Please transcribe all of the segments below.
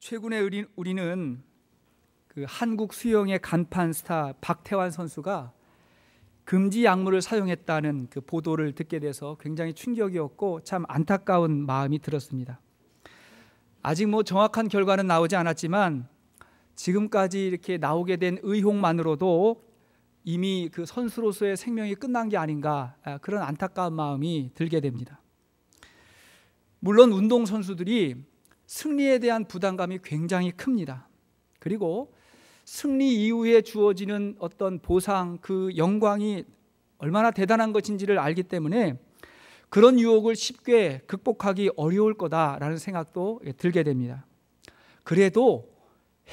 최근에 우리는 그 한국 수영의 간판 스타 박태환 선수가 금지 약물을 사용했다는 그 보도를 듣게 돼서 굉장히 충격이었고 참 안타까운 마음이 들었습니다. 아직 뭐 정확한 결과는 나오지 않았지만 지금까지 이렇게 나오게 된 의혹만으로도 이미 그 선수로서의 생명이 끝난 게 아닌가 아, 그런 안타까운 마음이 들게 됩니다. 물론 운동 선수들이 승리에 대한 부담감이 굉장히 큽니다. 그리고 승리 이후에 주어지는 어떤 보상, 그 영광이 얼마나 대단한 것인지를 알기 때문에 그런 유혹을 쉽게 극복하기 어려울 거다라는 생각도 들게 됩니다. 그래도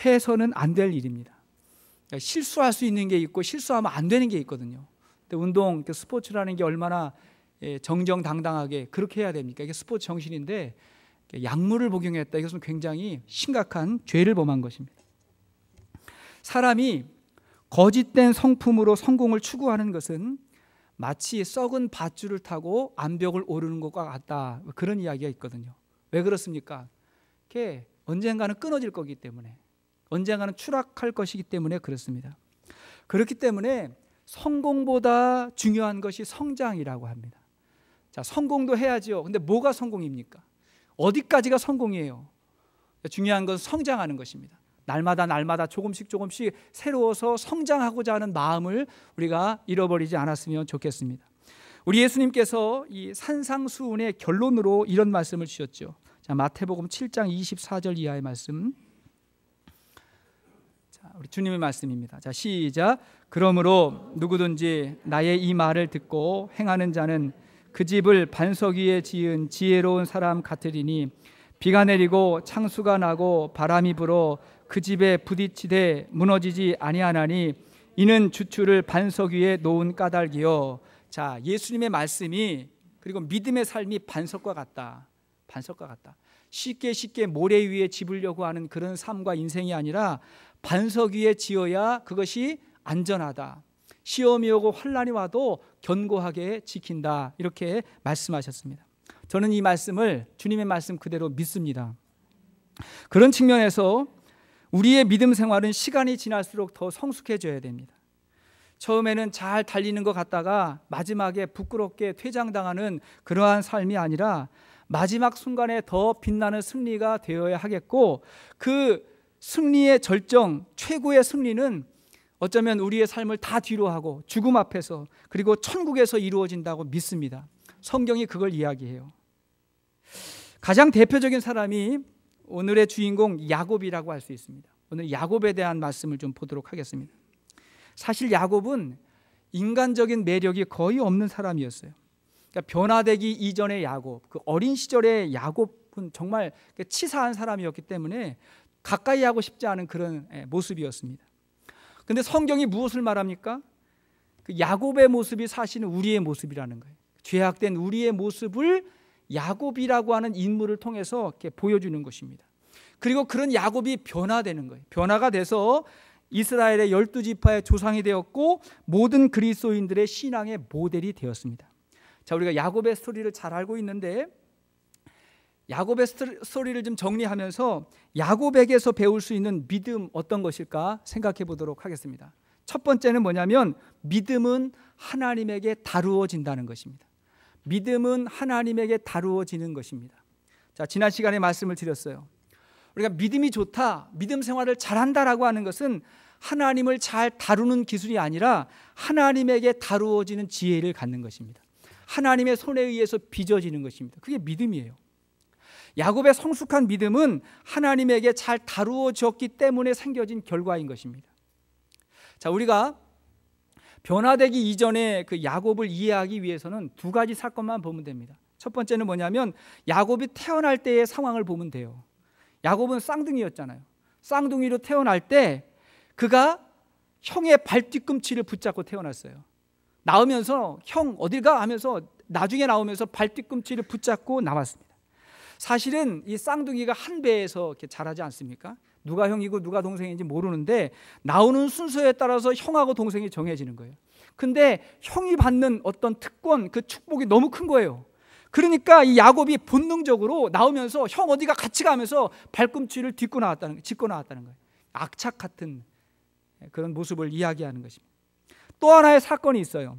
해서는 안 될 일입니다. 그러니까 실수할 수 있는 게 있고 실수하면 안 되는 게 있거든요. 근데 운동, 스포츠라는 게 얼마나 예, 정정당당하게 그렇게 해야 됩니까? 이게 스포츠 정신인데 약물을 복용했다. 이것은 굉장히 심각한 죄를 범한 것입니다. 사람이 거짓된 성품으로 성공을 추구하는 것은 마치 썩은 밧줄을 타고 암벽을 오르는 것과 같다. 그런 이야기가 있거든요. 왜 그렇습니까? 그게 언젠가는 끊어질 거기 때문에 언젠가는 추락할 것이기 때문에 그렇습니다. 그렇기 때문에 성공보다 중요한 것이 성장이라고 합니다. 자, 성공도 해야지 근데 뭐가 성공입니까? 어디까지가 성공이에요. 중요한 건 성장하는 것입니다. 날마다 날마다 조금씩 조금씩 새로워서 성장하고자 하는 마음을 우리가 잃어버리지 않았으면 좋겠습니다. 우리 예수님께서 이 산상수훈의 결론으로 이런 말씀을 주셨죠. 자, 마태복음 7장 24절 이하의 말씀. 자, 우리 주님의 말씀입니다. 자, 시작. 그러므로 누구든지 나의 이 말을 듣고 행하는 자는 그 집을 반석 위에 지은 지혜로운 사람 같으리니 비가 내리고 창수가 나고 바람이 불어 그 집에 부딪히되 무너지지 아니하나니 이는 주추를 반석 위에 놓은 까닭이요. 자, 예수님의 말씀이 그리고 믿음의 삶이 반석과 같다. 반석과 같다. 쉽게 쉽게 모래 위에 집으려고 하는 그런 삶과 인생이 아니라 반석 위에 지어야 그것이 안전하다. 시험이 오고 환란이 와도 견고하게 지킨다 이렇게 말씀하셨습니다. 저는 이 말씀을 주님의 말씀 그대로 믿습니다. 그런 측면에서 우리의 믿음 생활은 시간이 지날수록 더 성숙해져야 됩니다. 처음에는 잘 달리는 것 같다가 마지막에 부끄럽게 퇴장당하는 그러한 삶이 아니라 마지막 순간에 더 빛나는 승리가 되어야 하겠고 그 승리의 절정, 최고의 승리는 어쩌면 우리의 삶을 다 뒤로하고 죽음 앞에서 그리고 천국에서 이루어진다고 믿습니다. 성경이 그걸 이야기해요. 가장 대표적인 사람이 오늘의 주인공 야곱이라고 할 수 있습니다. 오늘 야곱에 대한 말씀을 좀 보도록 하겠습니다. 사실 야곱은 인간적인 매력이 거의 없는 사람이었어요. 그러니까 변화되기 이전의 야곱, 그 어린 시절의 야곱은 정말 치사한 사람이었기 때문에 가까이 하고 싶지 않은 그런 예, 모습이었습니다. 근데 성경이 무엇을 말합니까? 그 야곱의 모습이 사실은 우리의 모습이라는 거예요. 죄악된 우리의 모습을 야곱이라고 하는 인물을 통해서 이렇게 보여주는 것입니다. 그리고 그런 야곱이 변화되는 거예요. 변화가 돼서 이스라엘의 열두 지파의 조상이 되었고 모든 그리스도인들의 신앙의 모델이 되었습니다. 자, 우리가 야곱의 스토리를 잘 알고 있는데 야곱의 스토리를 좀 정리하면서 야곱에게서 배울 수 있는 믿음 어떤 것일까 생각해 보도록 하겠습니다. 첫 번째는 뭐냐면 믿음은 하나님에게 다루어진다는 것입니다. 믿음은 하나님에게 다루어지는 것입니다. 자, 지난 시간에 말씀을 드렸어요. 우리가 믿음이 좋다, 믿음 생활을 잘한다라고 하는 것은 하나님을 잘 다루는 기술이 아니라 하나님에게 다루어지는 지혜를 갖는 것입니다. 하나님의 손에 의해서 빚어지는 것입니다. 그게 믿음이에요. 야곱의 성숙한 믿음은 하나님에게 잘 다루어졌기 때문에 생겨진 결과인 것입니다. 자, 우리가 변화되기 이전에 그 야곱을 이해하기 위해서는 두 가지 사건만 보면 됩니다. 첫 번째는 뭐냐면 야곱이 태어날 때의 상황을 보면 돼요. 야곱은 쌍둥이였잖아요. 쌍둥이로 태어날 때 그가 형의 발 뒤꿈치를 붙잡고 태어났어요. 나오면서 형 어딜 가 하면서 나중에 나오면서 발 뒤꿈치를 붙잡고 나왔습니다. 사실은 이 쌍둥이가 한 배에서 이렇게 자라지 않습니까? 누가 형이고 누가 동생인지 모르는데 나오는 순서에 따라서 형하고 동생이 정해지는 거예요. 근데 형이 받는 어떤 특권 그 축복이 너무 큰 거예요. 그러니까 이 야곱이 본능적으로 나오면서 형 어디가 같이 가면서 발꿈치를 딛고 나왔다는 짚고 나왔다는 거예요. 악착 같은 그런 모습을 이야기하는 것입니다. 또 하나의 사건이 있어요.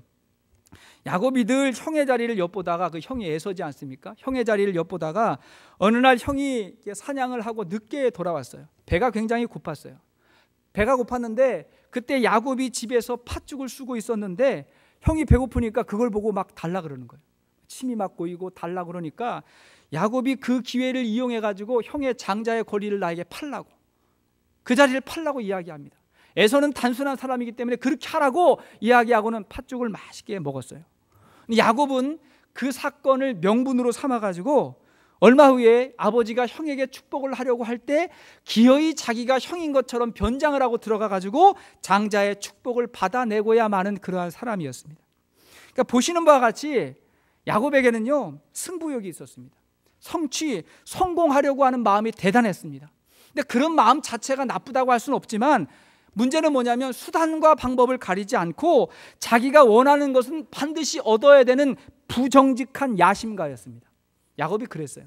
야곱이 늘 형의 자리를 엿보다가 그 형이 애서지 않습니까? 형의 자리를 엿보다가 어느 날 형이 사냥을 하고 늦게 돌아왔어요. 배가 굉장히 고팠어요. 배가 고팠는데 그때 야곱이 집에서 팥죽을 쓰고 있었는데 형이 배고프니까 그걸 보고 막 달라 그러는 거예요. 침이 막 고이고 달라 그러니까 야곱이 그 기회를 이용해 가지고 형의 장자의 거리를 나에게 팔라고 그 자리를 팔라고 이야기합니다. 에서는 단순한 사람이기 때문에 그렇게 하라고 이야기하고는 팥죽을 맛있게 먹었어요. 야곱은 그 사건을 명분으로 삼아 가지고 얼마 후에 아버지가 형에게 축복을 하려고 할 때 기어이 자기가 형인 것처럼 변장을 하고 들어가 가지고 장자의 축복을 받아내고야 마는 그러한 사람이었습니다. 그러니까 보시는 바와 같이 야곱에게는요 승부욕이 있었습니다. 성취, 성공하려고 하는 마음이 대단했습니다. 근데 그런 마음 자체가 나쁘다고 할 수는 없지만 문제는 뭐냐면 수단과 방법을 가리지 않고 자기가 원하는 것은 반드시 얻어야 되는 부정직한 야심가였습니다. 야곱이 그랬어요.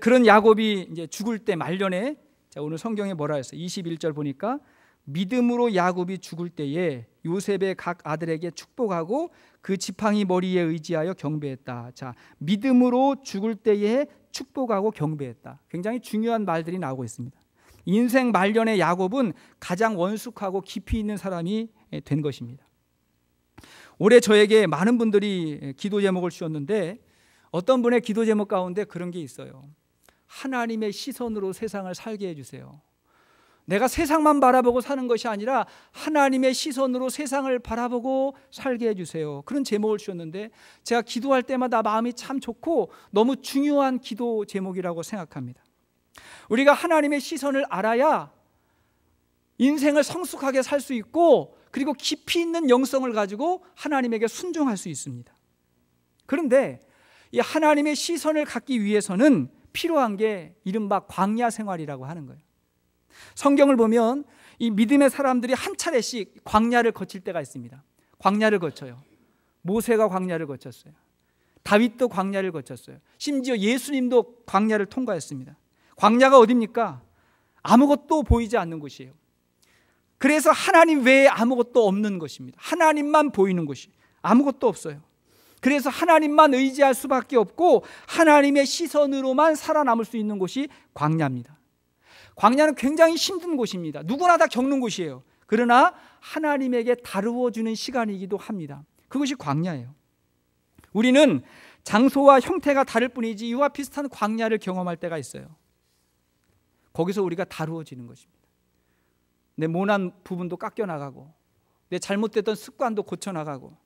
그런 야곱이 이제 죽을 때 말년에 오늘 성경에 뭐라 했어요? 21절 보니까 믿음으로 야곱이 죽을 때에 요셉의 각 아들에게 축복하고 그 지팡이 머리에 의지하여 경배했다. 자, 믿음으로 죽을 때에 축복하고 경배했다. 굉장히 중요한 말들이 나오고 있습니다. 인생 말년의 야곱은 가장 원숙하고 깊이 있는 사람이 된 것입니다. 올해 저에게 많은 분들이 기도 제목을 주셨는데 어떤 분의 기도 제목 가운데 그런 게 있어요. 하나님의 시선으로 세상을 살게 해주세요. 내가 세상만 바라보고 사는 것이 아니라 하나님의 시선으로 세상을 바라보고 살게 해주세요. 그런 제목을 주셨는데 제가 기도할 때마다 마음이 참 좋고 너무 중요한 기도 제목이라고 생각합니다. 우리가 하나님의 시선을 알아야 인생을 성숙하게 살 수 있고 그리고 깊이 있는 영성을 가지고 하나님에게 순종할 수 있습니다. 그런데 이 하나님의 시선을 갖기 위해서는 필요한 게 이른바 광야 생활이라고 하는 거예요. 성경을 보면 이 믿음의 사람들이 한 차례씩 광야를 거칠 때가 있습니다. 광야를 거쳐요. 모세가 광야를 거쳤어요. 다윗도 광야를 거쳤어요. 심지어 예수님도 광야를 통과했습니다. 광야가 어딥니까? 아무것도 보이지 않는 곳이에요. 그래서 하나님 외에 아무것도 없는 것입니다. 하나님만 보이는 곳이 아무것도 없어요. 그래서 하나님만 의지할 수밖에 없고 하나님의 시선으로만 살아남을 수 있는 곳이 광야입니다. 광야는 굉장히 힘든 곳입니다. 누구나 다 겪는 곳이에요. 그러나 하나님에게 다루어주는 시간이기도 합니다. 그것이 광야예요. 우리는 장소와 형태가 다를 뿐이지 이와 비슷한 광야를 경험할 때가 있어요. 거기서 우리가 다루어지는 것입니다. 내 모난 부분도 깎여 나가고 내 잘못됐던 습관도 고쳐 나가고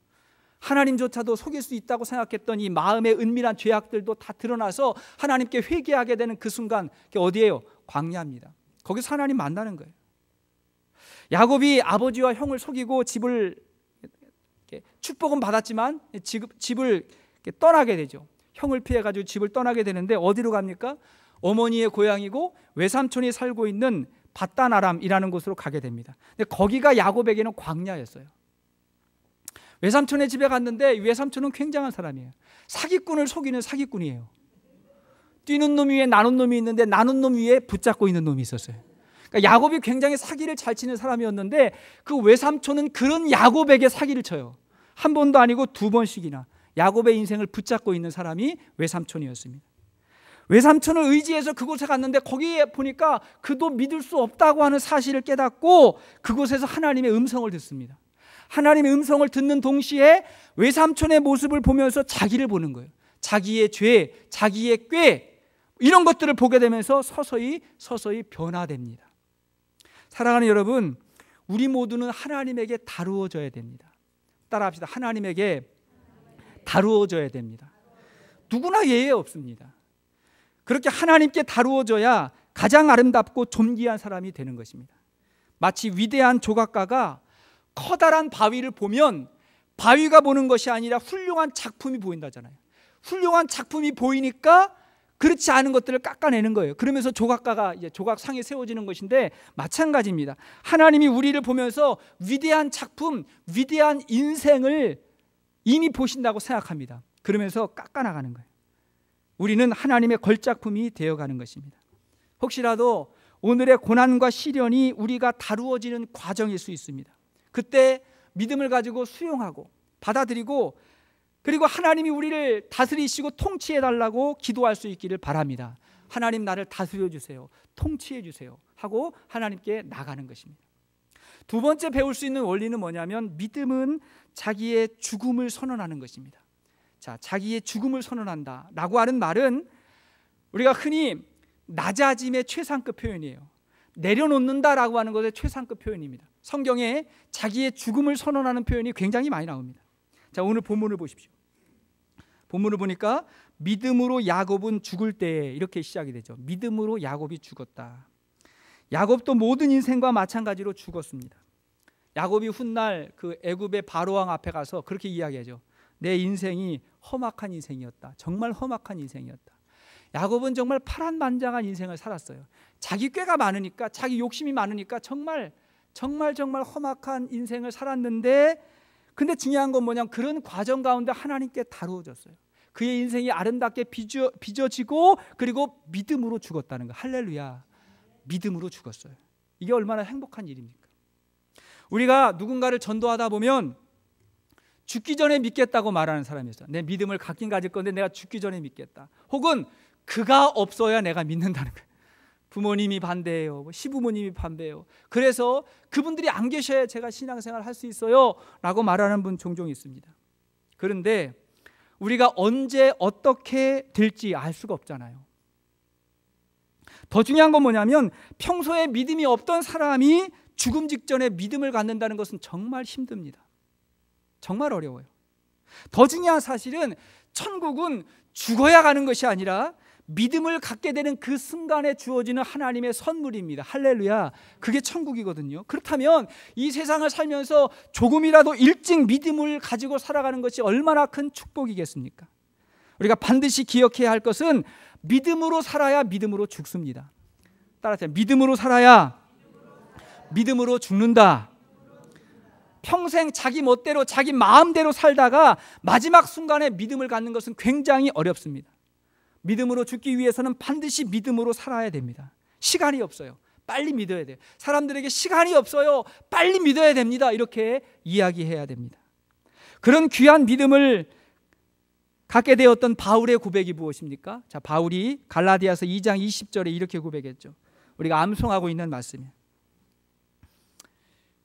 하나님조차도 속일 수 있다고 생각했던 이 마음의 은밀한 죄악들도 다 드러나서 하나님께 회개하게 되는 그 순간 그게 어디예요? 광야입니다. 거기서 하나님 만나는 거예요. 야곱이 아버지와 형을 속이고 집을 축복은 받았지만 집을 떠나게 되죠. 형을 피해 가지고 집을 떠나게 되는데 어디로 갑니까? 어머니의 고향이고 외삼촌이 살고 있는 바다나람이라는 곳으로 가게 됩니다. 근데 거기가 야곱에게는 광야였어요. 외삼촌의 집에 갔는데 외삼촌은 굉장한 사람이에요. 사기꾼을 속이는 사기꾼이에요. 뛰는 놈 위에 나눈 놈이 있는데 나눈 놈 위에 붙잡고 있는 놈이 있었어요. 그러니까 야곱이 굉장히 사기를 잘 치는 사람이었는데 그 외삼촌은 그런 야곱에게 사기를 쳐요. 한 번도 아니고 두 번씩이나 야곱의 인생을 붙잡고 있는 사람이 외삼촌이었습니다. 외삼촌을 의지해서 그곳에 갔는데 거기에 보니까 그도 믿을 수 없다고 하는 사실을 깨닫고 그곳에서 하나님의 음성을 듣습니다. 하나님의 음성을 듣는 동시에 외삼촌의 모습을 보면서 자기를 보는 거예요. 자기의 죄, 자기의 꾀, 이런 것들을 보게 되면서 서서히 서서히 변화됩니다. 사랑하는 여러분, 우리 모두는 하나님에게 다루어져야 됩니다. 따라합시다. 하나님에게 다루어져야 됩니다. 누구나 예외 없습니다. 그렇게 하나님께 다루어져야 가장 아름답고 존귀한 사람이 되는 것입니다. 마치 위대한 조각가가 커다란 바위를 보면 바위가 보는 것이 아니라 훌륭한 작품이 보인다잖아요. 훌륭한 작품이 보이니까 그렇지 않은 것들을 깎아내는 거예요. 그러면서 조각가가 이제 조각상에 세워지는 것인데 마찬가지입니다. 하나님이 우리를 보면서 위대한 작품, 위대한 인생을 이미 보신다고 생각합니다. 그러면서 깎아나가는 거예요. 우리는 하나님의 걸작품이 되어가는 것입니다. 혹시라도 오늘의 고난과 시련이 우리가 다루어지는 과정일 수 있습니다. 그때 믿음을 가지고 수용하고 받아들이고 그리고 하나님이 우리를 다스리시고 통치해 달라고 기도할 수 있기를 바랍니다. 하나님 나를 다스려 주세요. 통치해 주세요. 하고 하나님께 나가는 것입니다. 두 번째 배울 수 있는 원리는 뭐냐면 믿음은 자기의 죽음을 선언하는 것입니다. 자, 자기의 죽음을 선언한다. 라고 하는 말은 우리가 흔히 낮아짐의 최상급 표현이에요. 내려놓는다라고 하는 것의 최상급 표현입니다. 성경에 자기의 죽음을 선언하는 표현이 굉장히 많이 나옵니다. 자, 오늘 본문을 보십시오. 본문을 보니까 믿음으로 야곱은 죽을 때 이렇게 시작이 되죠. 믿음으로 야곱이 죽었다. 야곱도 모든 인생과 마찬가지로 죽었습니다. 야곱이 훗날 그 애굽의 바로왕 앞에 가서 그렇게 이야기하죠. 내 인생이 험악한 인생이었다. 정말 험악한 인생이었다. 야곱은 정말 파란만장한 인생을 살았어요. 자기 꾀가 많으니까, 자기 욕심이 많으니까 정말 정말 정말 험악한 인생을 살았는데 근데 중요한 건 뭐냐면 그런 과정 가운데 하나님께 다루어졌어요. 그의 인생이 아름답게 빚어, 빚어지고 그리고 믿음으로 죽었다는 거. 할렐루야. 믿음으로 죽었어요. 이게 얼마나 행복한 일입니까? 우리가 누군가를 전도하다 보면 죽기 전에 믿겠다고 말하는 사람이있어요내 믿음을 갖긴 가질 건데 내가 죽기 전에 믿겠다. 혹은 그가 없어야 내가 믿는다는 거예요. 부모님이 반대해요. 뭐 시부모님이 반대해요. 그래서 그분들이 안 계셔야 제가 신앙생활 할 수 있어요. 라고 말하는 분 종종 있습니다. 그런데 우리가 언제 어떻게 될지 알 수가 없잖아요. 더 중요한 건 뭐냐면 평소에 믿음이 없던 사람이 죽음 직전에 믿음을 갖는다는 것은 정말 힘듭니다. 정말 어려워요. 더 중요한 사실은 천국은 죽어야 가는 것이 아니라 믿음을 갖게 되는 그 순간에 주어지는 하나님의 선물입니다. 할렐루야. 그게 천국이거든요. 그렇다면 이 세상을 살면서 조금이라도 일찍 믿음을 가지고 살아가는 것이 얼마나 큰 축복이겠습니까? 우리가 반드시 기억해야 할 것은 믿음으로 살아야 믿음으로 죽습니다. 따라서 믿음으로 살아야 믿음으로 죽는다. 평생 자기 멋대로 자기 마음대로 살다가 마지막 순간에 믿음을 갖는 것은 굉장히 어렵습니다. 믿음으로 죽기 위해서는 반드시 믿음으로 살아야 됩니다. 시간이 없어요. 빨리 믿어야 돼요. 사람들에게 시간이 없어요. 빨리 믿어야 됩니다. 이렇게 이야기해야 됩니다. 그런 귀한 믿음을 갖게 되었던 바울의 고백이 무엇입니까? 자, 바울이 갈라디아서 2장 20절에 이렇게 고백했죠. 우리가 암송하고 있는 말씀이에요.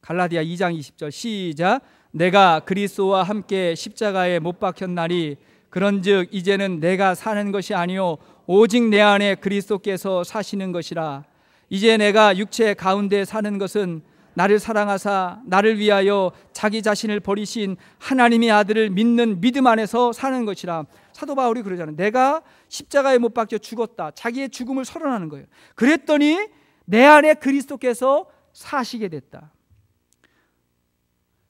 갈라디아 2장 20절 시작 내가 그리스도와 함께 십자가에 못 박혔나니 그런즉 이제는 내가 사는 것이 아니요 오직 내 안에 그리스도께서 사시는 것이라 이제 내가 육체 가운데 사는 것은 나를 사랑하사 나를 위하여 자기 자신을 버리신 하나님의 아들을 믿는 믿음 안에서 사는 것이라 사도 바울이 그러잖아요. 내가 십자가에 못 박혀 죽었다. 자기의 죽음을 선언하는 거예요. 그랬더니 내 안에 그리스도께서 사시게 됐다.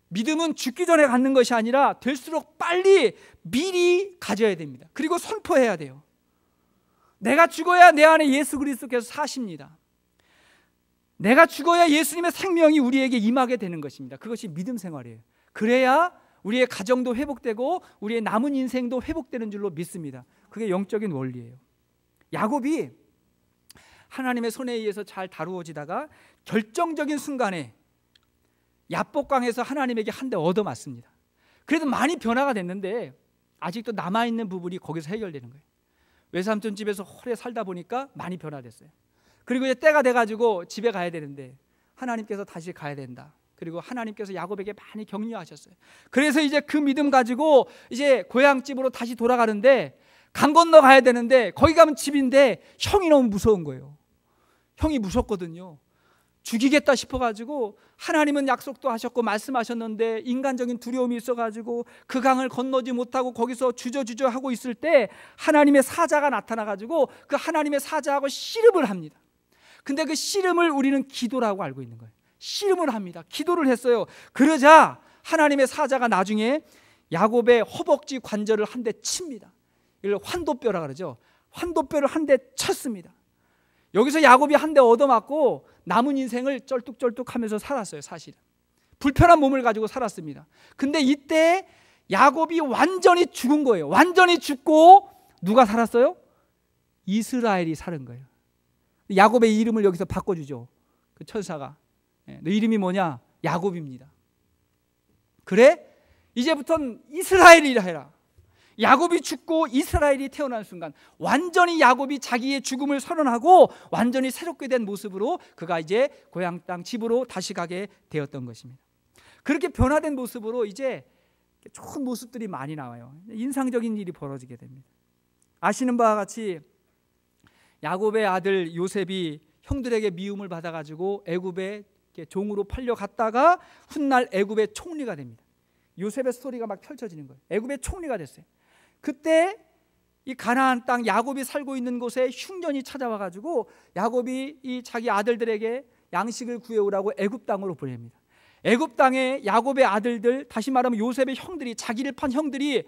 믿음은 죽기 전에 갖는 것이 아니라 될수록 빨리 미리 가져야 됩니다. 그리고 선포해야 돼요. 내가 죽어야 내 안에 예수 그리스도께서 사십니다. 내가 죽어야 예수님의 생명이 우리에게 임하게 되는 것입니다. 그것이 믿음 생활이에요. 그래야 우리의 가정도 회복되고 우리의 남은 인생도 회복되는 줄로 믿습니다. 그게 영적인 원리예요. 야곱이 하나님의 손에 의해서 잘 다루어지다가 결정적인 순간에 야복강에서 하나님에게 한 대 얻어맞습니다. 그래도 많이 변화가 됐는데 아직도 남아있는 부분이 거기서 해결되는 거예요. 외삼촌 집에서 오래 살다 보니까 많이 변화됐어요. 그리고 이제 때가 돼가지고 집에 가야 되는데 하나님께서 다시 가야 된다. 그리고 하나님께서 야곱에게 많이 격려하셨어요. 그래서 이제 그 믿음 가지고 이제 고향집으로 다시 돌아가는데 강 건너 가야 되는데 거기 가면 집인데 형이 너무 무서운 거예요. 형이 무섭거든요. 죽이겠다 싶어가지고 하나님은 약속도 하셨고 말씀하셨는데 인간적인 두려움이 있어가지고 그 강을 건너지 못하고 거기서 주저주저 하고 있을 때 하나님의 사자가 나타나가지고 그 하나님의 사자하고 씨름을 합니다. 근데 그 씨름을 우리는 기도라고 알고 있는 거예요. 씨름을 합니다. 기도를 했어요. 그러자 하나님의 사자가 나중에 야곱의 허벅지 관절을 한 대 칩니다. 이걸 환도뼈라 그러죠. 환도뼈를 한 대 쳤습니다. 여기서 야곱이 한 대 얻어맞고 남은 인생을 쩔뚝쩔뚝 하면서 살았어요, 사실. 불편한 몸을 가지고 살았습니다. 근데 이때 야곱이 완전히 죽은 거예요. 완전히 죽고 누가 살았어요? 이스라엘이 사는 거예요. 야곱의 이름을 여기서 바꿔주죠. 그 천사가. 예, 너 이름이 뭐냐? 야곱입니다. 그래? 이제부터는 이스라엘이라 해라. 야곱이 죽고 이스라엘이 태어난 순간 완전히 야곱이 자기의 죽음을 선언하고 완전히 새롭게 된 모습으로 그가 이제 고향 땅 집으로 다시 가게 되었던 것입니다. 그렇게 변화된 모습으로 이제 좋은 모습들이 많이 나와요. 인상적인 일이 벌어지게 됩니다. 아시는 바와 같이 야곱의 아들 요셉이 형들에게 미움을 받아 가지고 애굽에 종으로 팔려갔다가 훗날 애굽의 총리가 됩니다. 요셉의 스토리가 막 펼쳐지는 거예요. 애굽의 총리가 됐어요. 그때 이 가나안 땅 야곱이 살고 있는 곳에 흉년이 찾아와 가지고 야곱이 이 자기 아들들에게 양식을 구해오라고 애굽 땅으로 보냅니다. 애굽 땅에 야곱의 아들들 다시 말하면 요셉의 형들이 자기를 판 형들이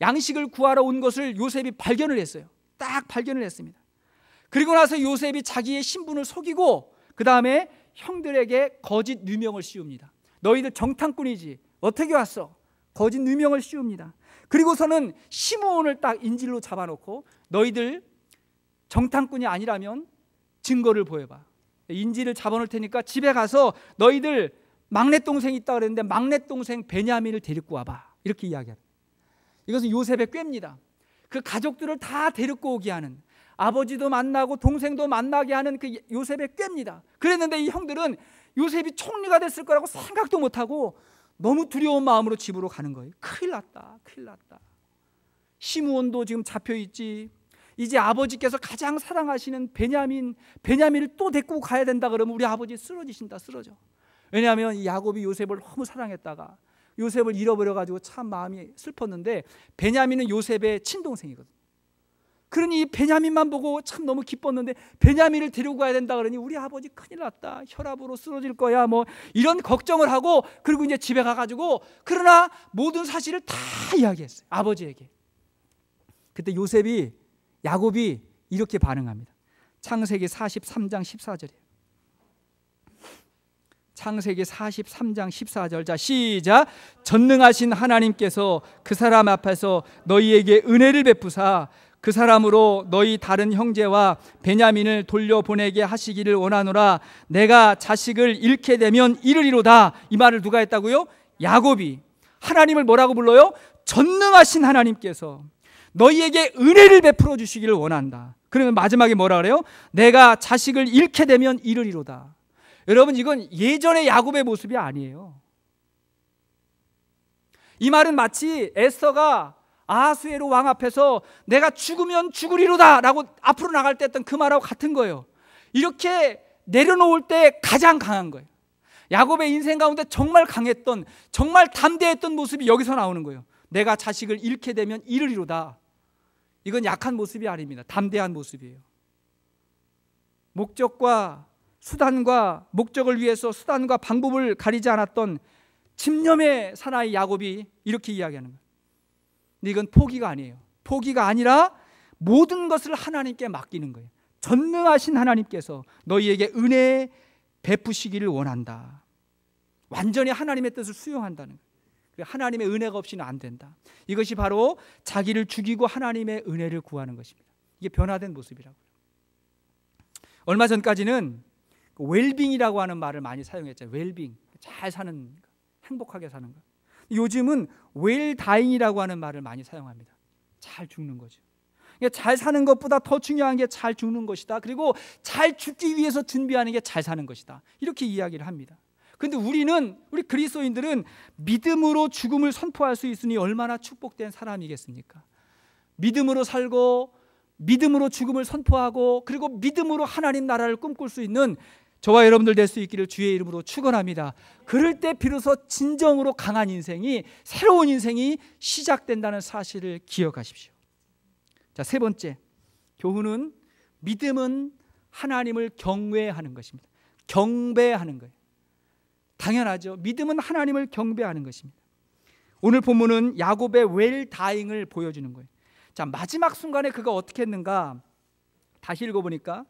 양식을 구하러 온 것을 요셉이 발견을 했어요. 딱 발견을 했습니다. 그리고 나서 요셉이 자기의 신분을 속이고 그 다음에 형들에게 거짓 누명을 씌웁니다. 너희들 정탐꾼이지 어떻게 왔어? 거짓 누명을 씌웁니다. 그리고서는 시므온을 딱 인질로 잡아놓고 너희들 정탐꾼이 아니라면 증거를 보여봐. 인질을 잡아놓을 테니까 집에 가서 너희들 막내 동생이 있다 그랬는데 막내 동생 베냐민을 데리고 와봐. 이렇게 이야기하는. 이것은 요셉의 꾀입니다. 그 가족들을 다 데리고 오게 하는 아버지도 만나고 동생도 만나게 하는 그 요셉의 꾀입니다. 그랬는데 이 형들은 요셉이 총리가 됐을 거라고 생각도 못하고 너무 두려운 마음으로 집으로 가는 거예요. 큰일 났다. 큰일 났다. 시므온도 지금 잡혀 있지. 이제 아버지께서 가장 사랑하시는 베냐민, 베냐민을 또 데리고 가야 된다 그러면 우리 아버지 쓰러지신다. 쓰러져. 왜냐하면 야곱이 요셉을 너무 사랑했다가 요셉을 잃어버려 가지고 참 마음이 슬펐는데 베냐민은 요셉의 친동생이거든 그러니 베냐민만 보고 참 너무 기뻤는데 베냐민을 데리고 가야 된다 그러니 우리 아버지 큰일 났다. 혈압으로 쓰러질 거야. 뭐 이런 걱정을 하고 그리고 이제 집에 가 가지고 그러나 모든 사실을 다 이야기했어요. 아버지에게. 그때 요셉이 야곱이 이렇게 반응합니다. 창세기 43장 1 4절에요 창세기 43장 14절 자 시작 전능하신 하나님께서 그 사람 앞에서 너희에게 은혜를 베푸사 그 사람으로 너희 다른 형제와 베냐민을 돌려보내게 하시기를 원하노라 내가 자식을 잃게 되면 이르리로다 이 말을 누가 했다고요? 야곱이 하나님을 뭐라고 불러요? 전능하신 하나님께서 너희에게 은혜를 베풀어 주시기를 원한다. 그러면 마지막에 뭐라 그래요? 내가 자식을 잃게 되면 이르리로다. 여러분 이건 예전의 야곱의 모습이 아니에요. 이 말은 마치 에서가 아수에로 왕 앞에서 내가 죽으면 죽으리로다 라고 앞으로 나갈 때 했던 그 말하고 같은 거예요. 이렇게 내려놓을 때 가장 강한 거예요. 야곱의 인생 가운데 정말 강했던, 정말 담대했던 모습이 여기서 나오는 거예요. 내가 자식을 잃게 되면 이를 이로다. 이건 약한 모습이 아닙니다. 담대한 모습이에요. 목적과 수단과 목적을 위해서 수단과 방법을 가리지 않았던 집념의 사나이 야곱이 이렇게 이야기하는 거예요. 근데 이건 포기가 아니에요. 포기가 아니라 모든 것을 하나님께 맡기는 거예요. 전능하신 하나님께서 너희에게 은혜 베푸시기를 원한다. 완전히 하나님의 뜻을 수용한다는 거예요. 하나님의 은혜가 없이는 안 된다. 이것이 바로 자기를 죽이고 하나님의 은혜를 구하는 것입니다. 이게 변화된 모습이라고요. 얼마 전까지는 그 웰빙이라고 하는 말을 많이 사용했죠 웰빙. 잘 사는 거, 행복하게 사는 거. 요즘은 웰 다잉이라고 하는 말을 많이 사용합니다. 잘 죽는 거죠. 그러니까 잘 사는 것보다 더 중요한 게 잘 죽는 것이다. 그리고 잘 죽기 위해서 준비하는 게 잘 사는 것이다. 이렇게 이야기를 합니다. 근데 우리는 우리 그리스도인들은 믿음으로 죽음을 선포할 수 있으니 얼마나 축복된 사람이겠습니까? 믿음으로 살고 믿음으로 죽음을 선포하고 그리고 믿음으로 하나님 나라를 꿈꿀 수 있는 저와 여러분들 될 수 있기를 주의 이름으로 축원합니다. 그럴 때 비로소 진정으로 강한 인생이 새로운 인생이 시작된다는 사실을 기억하십시오. 자, 세 번째. 교훈은 믿음은 하나님을 경외하는 것입니다. 경배하는 거예요. 당연하죠. 믿음은 하나님을 경배하는 것입니다. 오늘 본문은 야곱의 웰 다잉을 보여주는 거예요. 자, 마지막 순간에 그가 어떻게 했는가? 다시 읽어보니까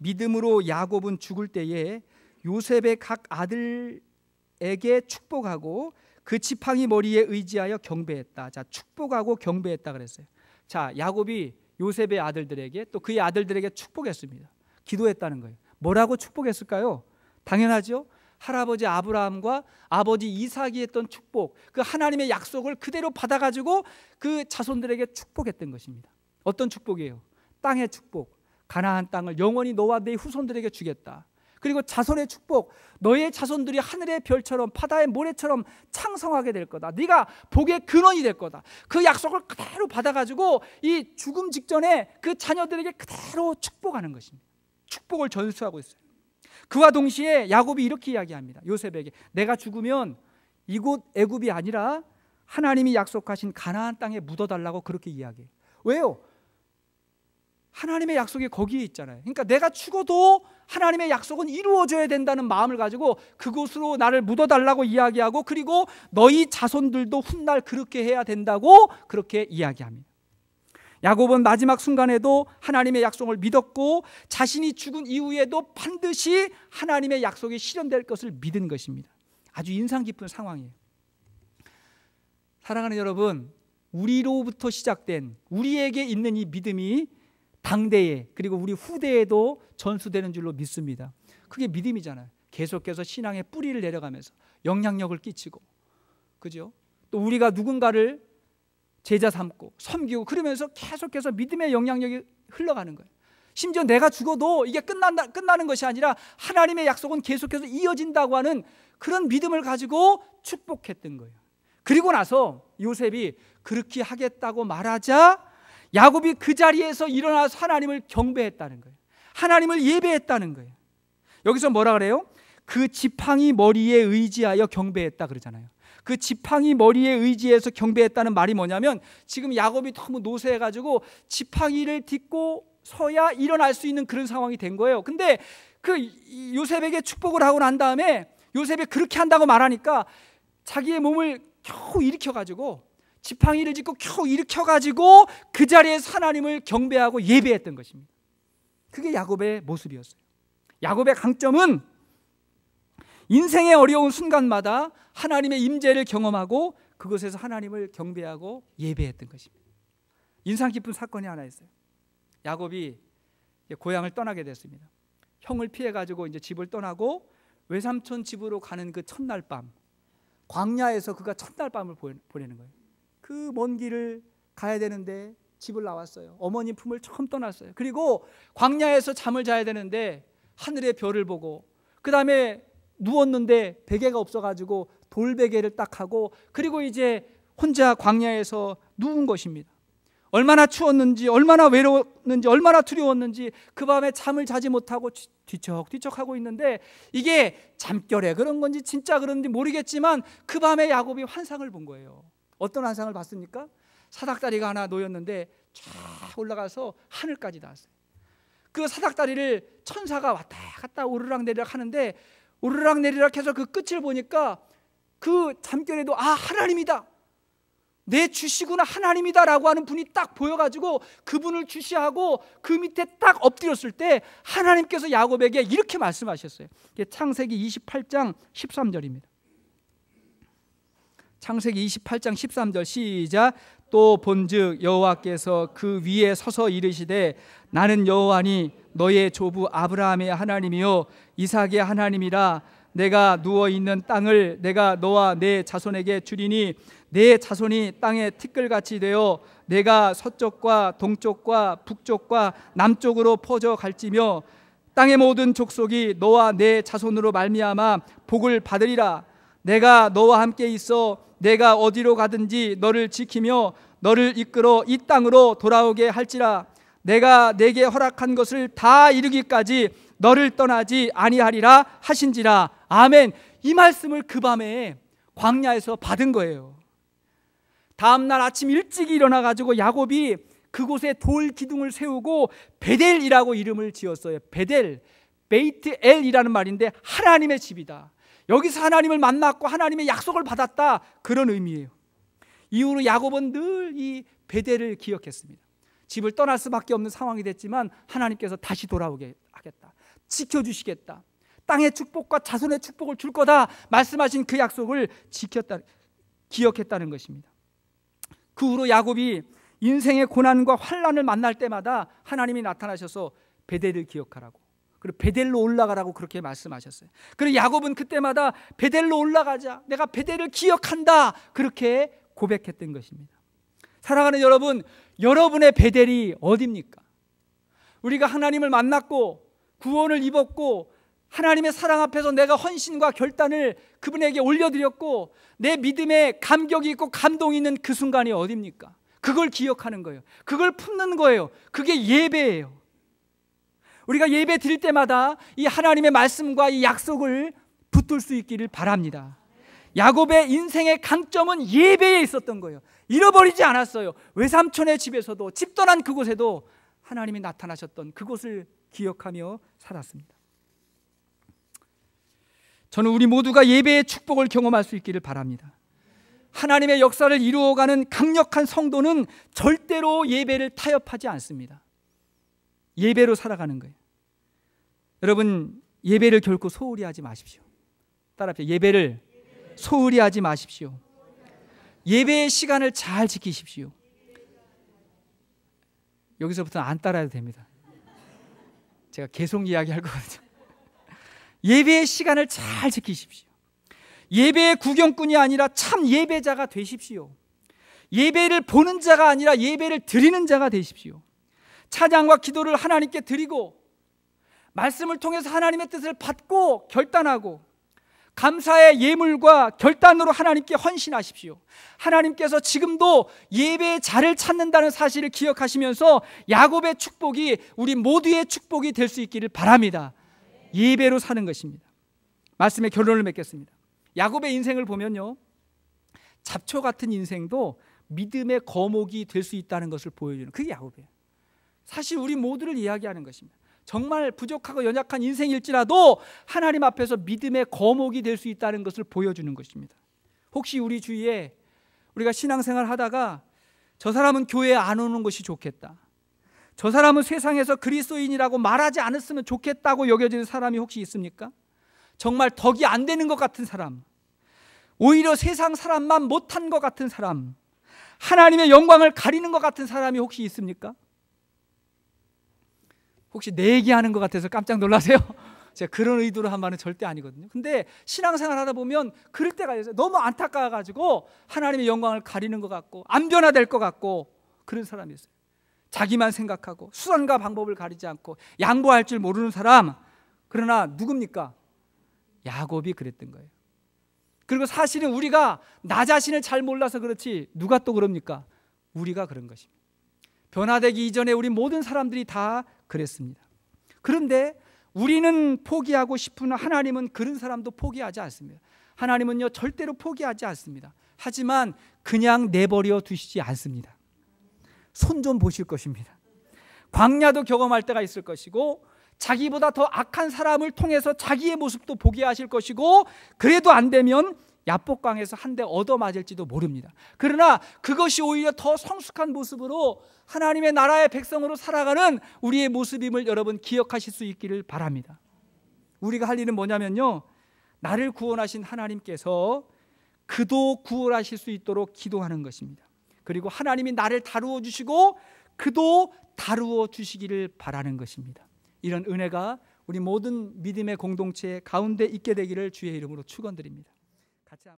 믿음으로 야곱은 죽을 때에 요셉의 각 아들에게 축복하고 그 지팡이 머리에 의지하여 경배했다. 자, 축복하고 경배했다 그랬어요. 자, 야곱이 요셉의 아들들에게 또 그의 아들들에게 축복했습니다. 기도했다는 거예요. 뭐라고 축복했을까요? 당연하죠. 할아버지 아브라함과 아버지 이삭이 했던 축복, 그 하나님의 약속을 그대로 받아가지고 그 자손들에게 축복했던 것입니다. 어떤 축복이에요? 땅의 축복, 가나안 땅을 영원히 너와 내 후손들에게 주겠다. 그리고 자손의 축복, 너의 자손들이 하늘의 별처럼 바다의 모래처럼 창성하게 될 거다. 네가 복의 근원이 될 거다. 그 약속을 그대로 받아가지고 이 죽음 직전에 그 자녀들에게 그대로 축복하는 것입니다. 축복을 전수하고 있어요. 그와 동시에 야곱이 이렇게 이야기합니다. 요셉에게 내가 죽으면 이곳 애굽이 아니라 하나님이 약속하신 가나안 땅에 묻어달라고 그렇게 이야기해요. 왜요? 하나님의 약속이 거기에 있잖아요. 그러니까 내가 죽어도 하나님의 약속은 이루어져야 된다는 마음을 가지고 그곳으로 나를 묻어달라고 이야기하고 그리고 너희 자손들도 훗날 그렇게 해야 된다고 그렇게 이야기합니다. 야곱은 마지막 순간에도 하나님의 약속을 믿었고 자신이 죽은 이후에도 반드시 하나님의 약속이 실현될 것을 믿은 것입니다. 아주 인상 깊은 상황이에요. 사랑하는 여러분, 우리로부터 시작된 우리에게 있는 이 믿음이 당대에 그리고 우리 후대에도 전수되는 줄로 믿습니다. 그게 믿음이잖아요. 계속해서 신앙의 뿌리를 내려가면서 영향력을 끼치고 그죠? 또 우리가 누군가를 제자 삼고 섬기고 그러면서 계속해서 믿음의 영향력이 흘러가는 거예요. 심지어 내가 죽어도 이게 끝난다, 끝나는 것이 아니라 하나님의 약속은 계속해서 이어진다고 하는 그런 믿음을 가지고 축복했던 거예요. 그리고 나서 요셉이 그렇게 하겠다고 말하자 야곱이 그 자리에서 일어나서 하나님을 경배했다는 거예요. 하나님을 예배했다는 거예요. 여기서 뭐라 그래요? 그 지팡이 머리에 의지하여 경배했다 그러잖아요. 그 지팡이 머리에 의지해서 경배했다는 말이 뭐냐면 지금 야곱이 너무 노쇠해가지고 지팡이를 딛고 서야 일어날 수 있는 그런 상황이 된 거예요. 근데 그 요셉에게 축복을 하고 난 다음에 요셉이 그렇게 한다고 말하니까 자기의 몸을 겨우 일으켜가지고 지팡이를 짓고겨 일으켜가지고 그자리에 하나님을 경배하고 예배했던 것입니다. 그게 야곱의 모습이었어요. 야곱의 강점은 인생의 어려운 순간마다 하나님의 임재를 경험하고 그곳에서 하나님을 경배하고 예배했던 것입니다. 인상 깊은 사건이 하나 있어요. 야곱이 고향을 떠나게 됐습니다. 형을 피해 가지고 이제 집을 떠나고 외삼촌 집으로 가는 그 첫날 밤 광야에서 그가 첫날 밤을 보내는 거예요. 그먼 길을 가야 되는데 집을 나왔어요. 어머니 품을 처음 떠났어요. 그리고 광야에서 잠을 자야 되는데 하늘의 별을 보고 그 다음에 누웠는데 베개가 없어가지고 돌베개를 딱 하고 그리고 이제 혼자 광야에서 누운 것입니다. 얼마나 추웠는지 얼마나 외로웠는지 얼마나 두려웠는지 그 밤에 잠을 자지 못하고 뒤척뒤척하고 있는데 이게 잠결에 그런 건지 진짜 그런지 모르겠지만 그 밤에 야곱이 환상을 본 거예요. 어떤 환상을 봤습니까? 사닥다리가 하나 놓였는데 쫙 올라가서 하늘까지 닿았어요. 그 사닥다리를 천사가 왔다 갔다 오르락 내리락 하는데 오르락 내리락 해서 그 끝을 보니까 그 잠결에도 아 하나님이다. 내 주시구나 하나님이다라고 하는 분이 딱 보여가지고 그분을 주시하고 그 밑에 딱 엎드렸을 때 하나님께서 야곱에게 이렇게 말씀하셨어요. 창세기 28장 13절입니다. 창세기 28장 13절 시작 또 본즉 여호와께서 그 위에 서서 이르시되 나는 여호와니 너의 조부 아브라함의 하나님이요 이삭의 하나님이라 내가 누워 있는 땅을 내가 너와 내 자손에게 주리니 내 자손이 땅의 티끌같이 되어 내가 서쪽과 동쪽과 북쪽과 남쪽으로 퍼져 갈지며 땅의 모든 족속이 너와 내 자손으로 말미암아 복을 받으리라 내가 너와 함께 있어 내가 어디로 가든지 너를 지키며 너를 이끌어 이 땅으로 돌아오게 할지라 내가 내게 허락한 것을 다 이루기까지 너를 떠나지 아니하리라 하신지라 아멘 이 말씀을 그 밤에 광야에서 받은 거예요 다음 날 아침 일찍 일어나 가지고 야곱이 그곳에 돌 기둥을 세우고 베델이라고 이름을 지었어요 베델 베이트 엘이라는 말인데 하나님의 집이다 여기서 하나님을 만났고 하나님의 약속을 받았다 그런 의미예요. 이후로 야곱은 늘 이 베델을 기억했습니다. 집을 떠날 수밖에 없는 상황이 됐지만 하나님께서 다시 돌아오게 하겠다. 지켜주시겠다. 땅의 축복과 자손의 축복을 줄 거다 말씀하신 그 약속을 지켰다 기억했다는 것입니다. 그 후로 야곱이 인생의 고난과 환란을 만날 때마다 하나님이 나타나셔서 베델을 기억하라고 그리고 베델로 올라가라고 그렇게 말씀하셨어요. 그리고 야곱은 그때마다 베델로 올라가자. 내가 베델을 기억한다. 그렇게 고백했던 것입니다. 사랑하는 여러분, 여러분의 베델이 어딥니까? 우리가 하나님을 만났고 구원을 입었고 하나님의 사랑 앞에서 내가 헌신과 결단을 그분에게 올려드렸고 내 믿음에 감격이 있고 감동이 있는 그 순간이 어딥니까? 그걸 기억하는 거예요. 그걸 품는 거예요. 그게 예배예요. 우리가 예배 드릴 때마다 이 하나님의 말씀과 이 약속을 붙들 수 있기를 바랍니다. 야곱의 인생의 강점은 예배에 있었던 거예요. 잃어버리지 않았어요. 외삼촌의 집에서도 집 떠난 그곳에도 하나님이 나타나셨던 그곳을 기억하며 살았습니다. 저는 우리 모두가 예배의 축복을 경험할 수 있기를 바랍니다. 하나님의 역사를 이루어가는 강력한 성도는 절대로 예배를 타협하지 않습니다. 예배로 살아가는 거예요. 여러분 예배를 결코 소홀히 하지 마십시오. 따라합시다. 예배를 소홀히 하지 마십시오. 예배의 시간을 잘 지키십시오. 여기서부터는 안 따라해도 됩니다. 제가 계속 이야기할 거거든요. 예배의 시간을 잘 지키십시오. 예배의 구경꾼이 아니라 참 예배자가 되십시오. 예배를 보는 자가 아니라 예배를 드리는 자가 되십시오. 찬양과 기도를 하나님께 드리고 말씀을 통해서 하나님의 뜻을 받고 결단하고 감사의 예물과 결단으로 하나님께 헌신하십시오. 하나님께서 지금도 예배의 자를 찾는다는 사실을 기억하시면서 야곱의 축복이 우리 모두의 축복이 될 수 있기를 바랍니다. 예배로 사는 것입니다. 말씀의 결론을 맺겠습니다. 야곱의 인생을 보면요. 잡초 같은 인생도 믿음의 거목이 될 수 있다는 것을 보여주는 그게 야곱이에요. 사실 우리 모두를 이야기하는 것입니다. 정말 부족하고 연약한 인생일지라도 하나님 앞에서 믿음의 거목이 될 수 있다는 것을 보여주는 것입니다. 혹시 우리 주위에 우리가 신앙생활 하다가 저 사람은 교회에 안 오는 것이 좋겠다. 저 사람은 세상에서 그리스도인이라고 말하지 않았으면 좋겠다고 여겨지는 사람이 혹시 있습니까? 정말 덕이 안 되는 것 같은 사람. 오히려 세상 사람만 못한 것 같은 사람. 하나님의 영광을 가리는 것 같은 사람이 혹시 있습니까? 혹시 내 얘기하는 것 같아서 깜짝 놀라세요? 제가 그런 의도로 한 말은 절대 아니거든요. 근데 신앙생활 하다 보면 그럴 때가 있어요. 너무 안타까워가지고 하나님의 영광을 가리는 것 같고 안 변화될 것 같고 그런 사람이 있어요. 자기만 생각하고 수단과 방법을 가리지 않고 양보할 줄 모르는 사람. 그러나 누굽니까? 야곱이 그랬던 거예요. 그리고 사실은 우리가 나 자신을 잘 몰라서 그렇지 누가 또 그럽니까? 우리가 그런 것입니다. 변화되기 이전에 우리 모든 사람들이 다 그랬습니다. 그런데 우리는 포기하고 싶은 하나님은 그런 사람도 포기하지 않습니다. 하나님은요 절대로 포기하지 않습니다. 하지만 그냥 내버려 두시지 않습니다. 손 좀 보실 것입니다. 광야도 경험할 때가 있을 것이고 자기보다 더 악한 사람을 통해서 자기의 모습도 보게 하실 것이고 그래도 안 되면 야복강에서 한 대 얻어맞을지도 모릅니다. 그러나 그것이 오히려 더 성숙한 모습으로 하나님의 나라의 백성으로 살아가는 우리의 모습임을 여러분 기억하실 수 있기를 바랍니다. 우리가 할 일은 뭐냐면요. 나를 구원하신 하나님께서 그도 구원하실 수 있도록 기도하는 것입니다. 그리고 하나님이 나를 다루어 주시고 그도 다루어 주시기를 바라는 것입니다. 이런 은혜가 우리 모든 믿음의 공동체 가운데 있게 되기를 주의 이름으로 축원드립니다. 같이